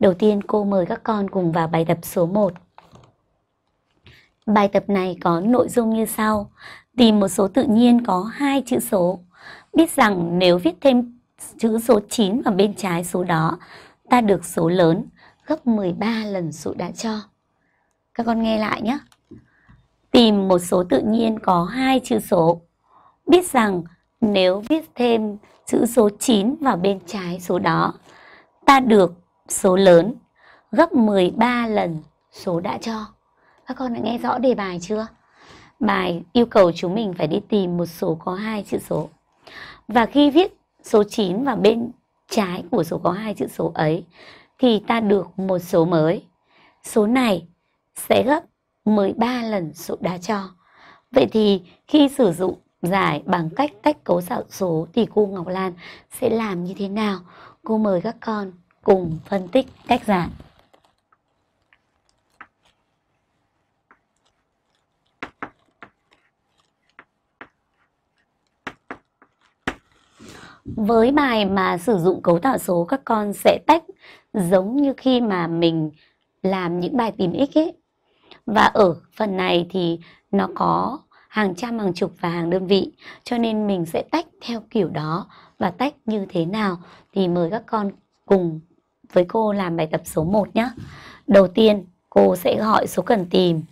Đầu tiên cô mời các con cùng vào bài tập số 1. Bài tập này có nội dung như sau. Tìm một số tự nhiên có hai chữ số. Biết rằng nếu viết thêm chữ số 9 vào bên trái số đó, ta được số lớn gấp 13 lần số đã cho. Các con nghe lại nhé. Tìm một số tự nhiên có hai chữ số. Biết rằng nếu viết thêm chữ số 9 vào bên trái số đó, ta được số lớn gấp 13 lần số đã cho. Các con đã nghe rõ đề bài chưa? Bài yêu cầu chúng mình phải đi tìm một số có hai chữ số. Và khi viết số 9 vào bên trái của số có hai chữ số ấy thì ta được một số mới. Số này sẽ gấp 13 lần số đã cho. Vậy thì khi sử dụng giải bằng cách tách cấu tạo số thì cô Ngọc Lan sẽ làm như thế nào? Cô mời các con cùng phân tích cách giảng. Với bài mà sử dụng cấu tạo số các con sẽ tách giống như khi mà mình làm những bài tìm x ấy. Và ở phần này thì nó có hàng trăm, hàng chục và hàng đơn vị cho nên mình sẽ tách theo kiểu đó và tách như thế nào thì mời các con cùng với cô làm bài tập số 1 nhé. Đầu tiên, cô sẽ gọi số cần tìm.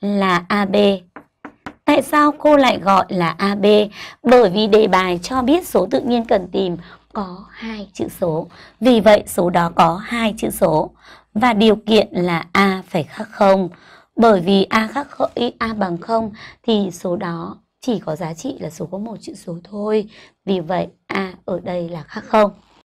Là AB. Tại sao cô lại gọi là AB? Bởi vì đề bài cho biết số tự nhiên cần tìm có hai chữ số. Vì vậy số đó có hai chữ số và điều kiện là A phải khác không? Bởi vì A khác hỡi A bằng 0 thì số đó chỉ có giá trị là số có một chữ số thôi. Vì vậy A ở đây là khác không.